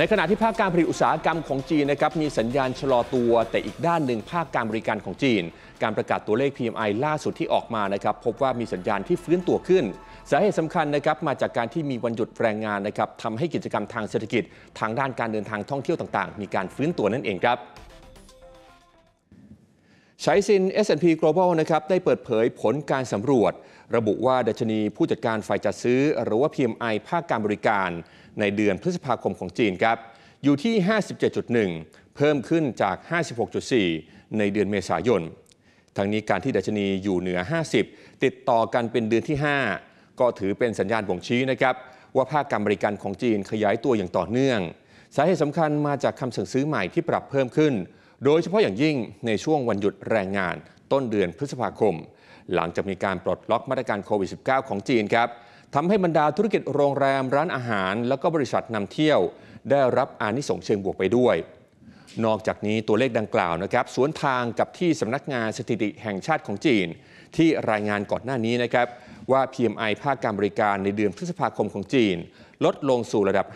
ในขณะที่ภาคการผลิตอุตสาหกรรมของจีนนะครับมีสัญญาณชะลอตัวแต่อีกด้านหนึ่งภาคการบริการของจีน การประกาศตัวเลข PMI ล่าสุดที่ออกมานะครับ พบว่ามีสัญญาณที่ฟื้นตัวขึ้น สาเหตุสำคัญนะครับมาจากการที่มีวันหยุดแรงงานนะครับทำให้กิจกรรมทางเศรษฐกิจ ทางด้านการเดินทางท่องเที่ยวต่างๆ มีการฟื้นตัวนั่นเองครับ ใช้ซิน S&P Global นะครับได้เปิดเผยผลการสำรวจ ระบุว่าดัชนีผู้จัดการฝ่ายจัดซื้อหรือว่า PMI ภาคการบริการในเดือนพฤษภาคมของจีนครับ อยู่ที่ 57.1 เพิ่มขึ้นจาก 56.4 ในเดือนเมษายน ทั้งนี้การที่ดัชนีอยู่เหนือ 50 ติดต่อกันเป็นเดือนที่ 5 ก็ถือเป็นสัญญาณบ่งชี้นะครับ ว่าภาคการบริการของจีนขยายตัวอย่างต่อเนื่อง สาเหตุสำคัญมาจากคำสั่งซื้อใหม่ที่ปรับเพิ่มขึ้น โดยเฉพาะอย่างยิ่งในช่วงวันหยุดแรงงานต้นเดือนพฤษภาคมหลังจากมีการปลดล็อกมาตรการโควิด -19 ของจีนครับทำให้บรรดาธุรกิจโรงแรมร้านอาหารแล้วก็บริษัทนำเที่ยว ได้รับอานิสงส์เชิงบวกไปด้วย นอกจากนี้ตัวเลขดังกล่าวนะครับสวนทางกับที่สำนักงานสถิติแห่งชาติของจีน ที่รายงานก่อนหน้านี้นะครับว่า PMI ภาคการบริการในเดือนพฤษภาคมของจีน ลดลงสู่ระดับ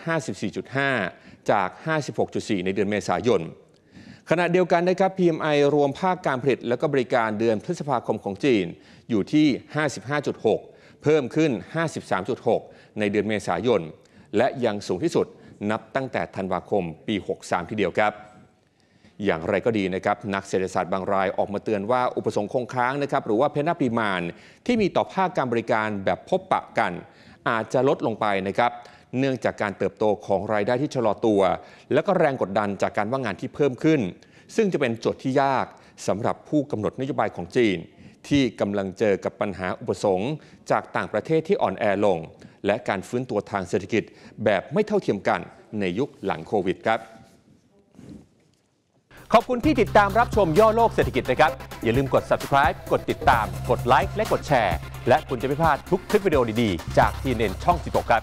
54.5 จาก 56.4 ในเดือนเมษายน ขณะเดียวกันนะครับ PMI รวมภาคการผลิต และก็บริการเดือนพฤษภาคมของจีน อยู่ที่ 55.6เพิ่มขึ้น 53.6 ในเดือนเมษายน และยังสูงที่สุดนับตั้งแต่ธันวาคมปี 63 ทีเดียวครับ อย่างไรก็ดีนะครับ นักเศรษฐศาสตร์บางรายออกมาเตือนว่าอุปสงค์คงค้างนะครับ หรือว่าเพนาปริมาณที่มีต่อภาคการบริการแบบพบปะกัน อาจจะลดลงไปนะครับ เนื่องจากการเติบโตของรายได้ที่ชะลอตัว และก็แรงกดดันจากการว่างงานที่เพิ่มขึ้น ซึ่งจะเป็นโจทย์ที่ยากสำหรับผู้กำหนดนโยบายของจีนที่กำลังเจอกับปัญหาอุปสงค์ จากต่างประเทศที่อ่อนแอลง และการฟื้นตัวทางเศรษฐกิจแบบไม่เท่าเทียมกันในยุคหลังโควิดครับ ขอบคุณที่ติดตามรับชมย่อโลกเศรษฐกิจนะครับ อย่าลืมกด subscribe กดติดตามกดไลค์และกดแชร์ และคุณจะไม่พลาดทุกคลิปวิดีโอดี ๆ จากทีเน็นช่อง16ครับ